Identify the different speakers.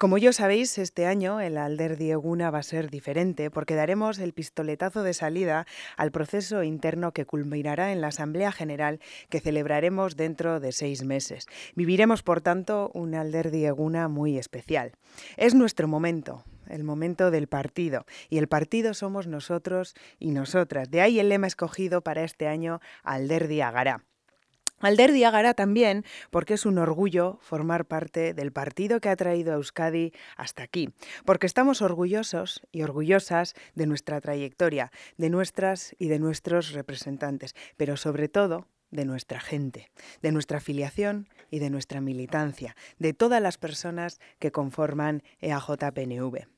Speaker 1: Como ya sabéis, este año el Alder Dieguna va a ser diferente porque daremos el pistoletazo de salida al proceso interno que culminará en la Asamblea General que celebraremos dentro de seis meses. Viviremos, por tanto, un Alder Dieguna muy especial. Es nuestro momento, el momento del partido. Y el partido somos nosotros y nosotras. De ahí el lema escogido para este año, Alder Diagará. Alderdi también, porque es un orgullo formar parte del partido que ha traído a Euskadi hasta aquí, porque estamos orgullosos y orgullosas de nuestra trayectoria, de nuestras y de nuestros representantes, pero sobre todo de nuestra gente, de nuestra afiliación y de nuestra militancia, de todas las personas que conforman EAJPNV.